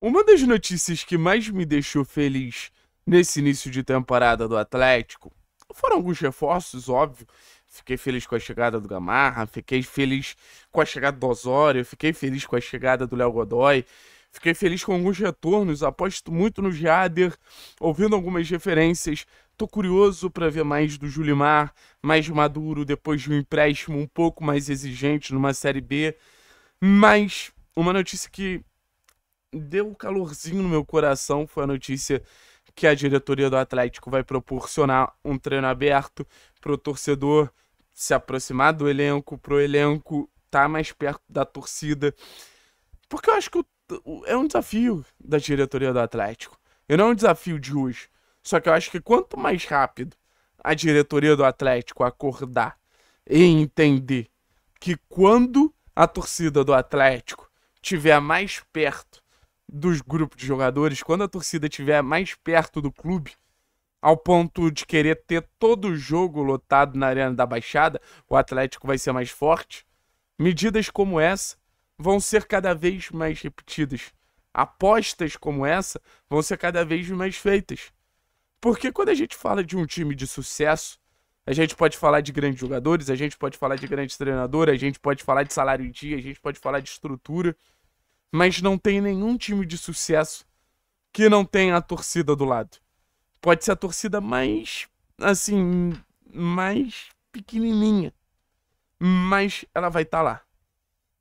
Uma das notícias que mais me deixou feliz nesse início de temporada do Atlético foram alguns reforços, óbvio. Fiquei feliz com a chegada do Gamarra, fiquei feliz com a chegada do Osório, fiquei feliz com a chegada do Léo Godoy, fiquei feliz com alguns retornos. Aposto muito no Jader, ouvindo algumas referências. Tô curioso para ver mais do Julimar, mais maduro, depois de um empréstimo um pouco mais exigente numa Série B. Mas uma notícia que deu um calorzinho no meu coração foi a notícia que a diretoria do Atlético vai proporcionar um treino aberto para o torcedor se aproximar do elenco, para o elenco estar tá mais perto da torcida. Porque eu acho que é um desafio da diretoria do Atlético. E não é um desafio de hoje. Só que eu acho que quanto mais rápido a diretoria do Atlético acordar e entender que quando a torcida do Atlético tiver mais perto dos grupos de jogadores, quando a torcida estiver mais perto do clube, ao ponto de querer ter todo o jogo lotado na Arena da Baixada, o Atlético vai ser mais forte. Medidas como essa vão ser cada vez mais repetidas. Apostas como essa vão ser cada vez mais feitas. Porque quando a gente fala de um time de sucesso, a gente pode falar de grandes jogadores, a gente pode falar de grandes treinadores, a gente pode falar de salário em dia, a gente pode falar de estrutura mas não tem nenhum time de sucesso que não tenha a torcida do lado. Pode ser a torcida mais, assim, mais pequenininha, mas ela vai estar tá lá.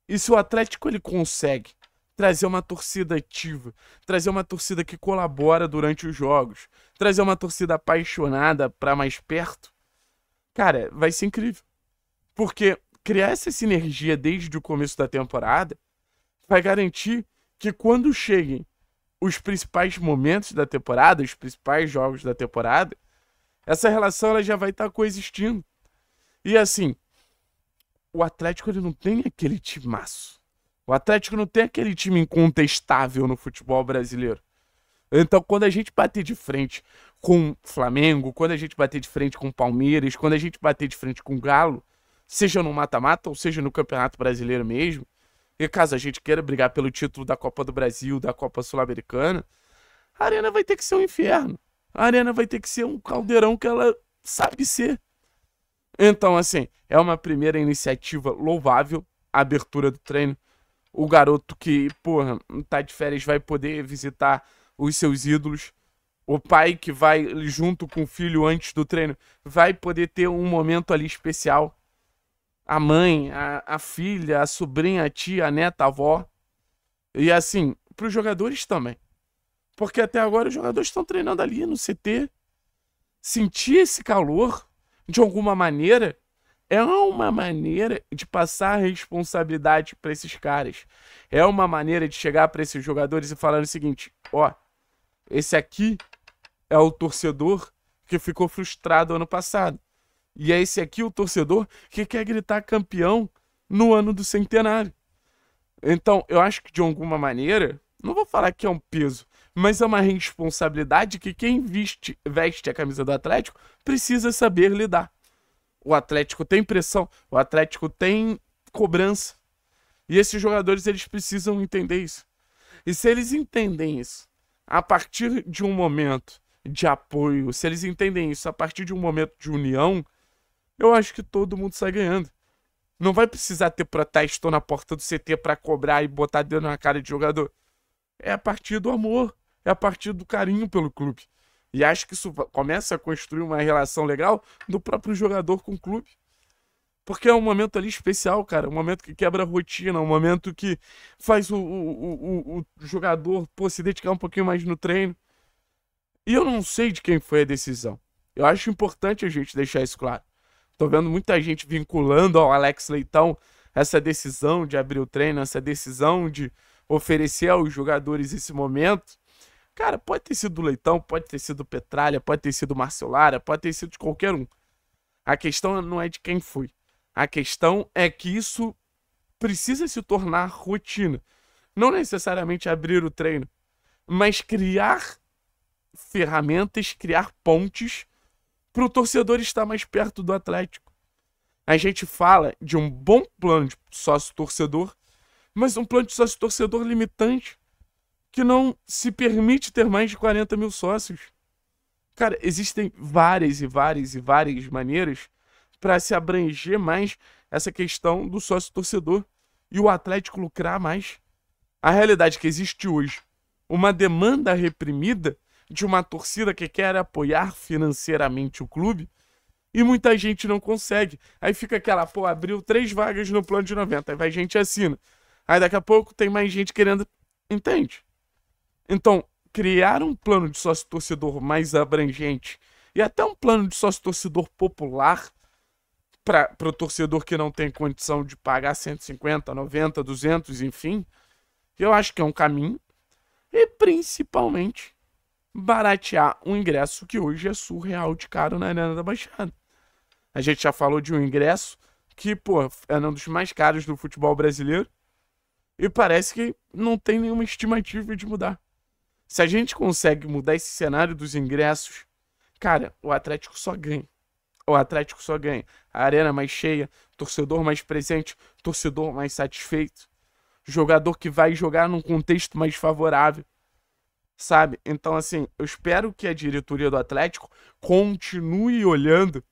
E se o Atlético ele consegue trazer uma torcida ativa, trazer uma torcida que colabora durante os jogos, trazer uma torcida apaixonada para mais perto, cara, vai ser incrível. Porque criar essa sinergia desde o começo da temporada vai garantir que quando cheguem os principais momentos da temporada, os principais jogos da temporada, essa relação ela já vai estar tá coexistindo. E assim, o Atlético ele não tem aquele timaço. O Atlético não tem aquele time incontestável no futebol brasileiro. Então, quando a gente bater de frente com Flamengo, quando a gente bater de frente com Palmeiras, quando a gente bater de frente com Galo, seja no mata-mata ou seja no Campeonato Brasileiro mesmo, e caso a gente queira brigar pelo título da Copa do Brasil, da Copa Sul-Americana, a arena vai ter que ser um inferno. A arena vai ter que ser um caldeirão que ela sabe ser. Então, assim, é uma primeira iniciativa louvável, a abertura do treino. O garoto que, porra, tá de férias vai poder visitar os seus ídolos. O pai que vai junto com o filho antes do treino vai poder ter um momento ali especial a mãe, a, a filha, a sobrinha, a tia, a neta, a avó. E assim, para os jogadores também. Porque até agora os jogadores estão treinando ali no CT. Sentir esse calor, de alguma maneira, é uma maneira de passar a responsabilidade para esses caras. É uma maneira de chegar para esses jogadores e falar o seguinte: ó, esse aqui é o torcedor que ficou frustrado ano passado. E é esse aqui o torcedor que quer gritar campeão no ano do centenário. Então, eu acho que de alguma maneira, não vou falar que é um peso, mas é uma responsabilidade que quem viste, veste a camisa do Atlético precisa saber lidar. O Atlético tem pressão, o Atlético tem cobrança. E esses jogadores eles precisam entender isso. E se eles entendem isso a partir de um momento de apoio, se eles entendem isso a partir de um momento de união, eu acho que todo mundo sai ganhando. Não vai precisar ter protesto na porta do CT para cobrar e botar dedo na cara de jogador. É a partir do amor, é a partir do carinho pelo clube. E acho que isso começa a construir uma relação legal do próprio jogador com o clube. Porque é um momento ali especial, cara. Um momento que quebra a rotina, um momento que faz o, o, o, o jogador pô, se dedicar um pouquinho mais no treino. E eu não sei de quem foi a decisão. Eu acho importante a gente deixar isso claro. Tô vendo muita gente vinculando ao Alex Leitão essa decisão de abrir o treino, essa decisão de oferecer aos jogadores esse momento. Cara, pode ter sido o Leitão, pode ter sido o Petralha, pode ter sido o Marcelara, pode ter sido de qualquer um. A questão não é de quem foi. A questão é que isso precisa se tornar rotina. Não necessariamente abrir o treino, mas criar ferramentas, criar pontes para o torcedor estar mais perto do Atlético. A gente fala de um bom plano de sócio-torcedor, mas um plano de sócio-torcedor limitante que não se permite ter mais de 40 mil sócios. Cara, existem várias e várias e várias maneiras para se abranger mais essa questão do sócio-torcedor e o Atlético lucrar mais. A realidade que existe hoje, uma demanda reprimida de uma torcida que quer apoiar financeiramente o clube e muita gente não consegue. Aí fica aquela, pô, abriu três vagas no plano de 90, aí vai gente e assina. Aí daqui a pouco tem mais gente querendo. Entende? Então, criar um plano de sócio-torcedor mais abrangente e até um plano de sócio-torcedor popular para o torcedor que não tem condição de pagar 150, 90, 200, enfim, eu acho que é um caminho. E principalmente baratear um ingresso que hoje é surreal de caro na Arena da Baixada. A gente já falou de um ingresso que, pô, é um dos mais caros do futebol brasileiro e parece que não tem nenhuma estimativa de mudar. Se a gente consegue mudar esse cenário dos ingressos, cara, o Atlético só ganha. O Atlético só ganha. A arena mais cheia, torcedor mais presente, torcedor mais satisfeito, jogador que vai jogar num contexto mais favorável sabe? Então, assim, eu espero que a diretoria do Atlético continue olhando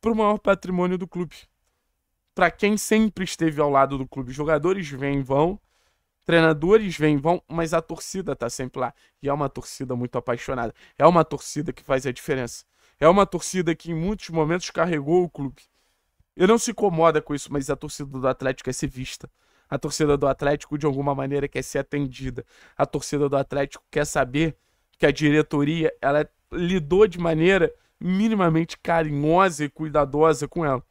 para o maior patrimônio do clube. Para quem sempre esteve ao lado do clube. Jogadores vêm e vão, treinadores vêm e vão, mas a torcida tá sempre lá. E é uma torcida muito apaixonada. É uma torcida que faz a diferença. É uma torcida que em muitos momentos carregou o clube. Eu não se incomoda com isso, mas a torcida do Atlético é ser vista. A torcida do Atlético, de alguma maneira, quer ser atendida. A torcida do Atlético quer saber que a diretoria ela lidou de maneira minimamente carinhosa e cuidadosa com ela.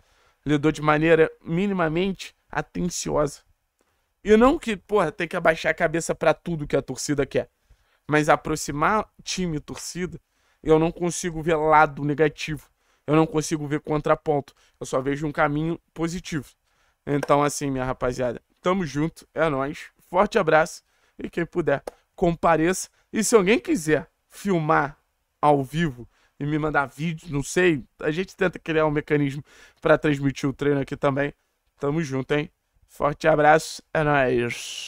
Lidou de maneira minimamente atenciosa. E não que, porra, tem que abaixar a cabeça para tudo que a torcida quer. Mas aproximar time e torcida, eu não consigo ver lado negativo. Eu não consigo ver contraponto. Eu só vejo um caminho positivo. Então, assim, minha rapaziada, Tamo junto, é nós. Forte abraço e quem puder, compareça. E se alguém quiser filmar ao vivo e me mandar vídeo, não sei, a gente tenta criar um mecanismo para transmitir o treino aqui também. Tamo junto, hein? Forte abraço, é nóis.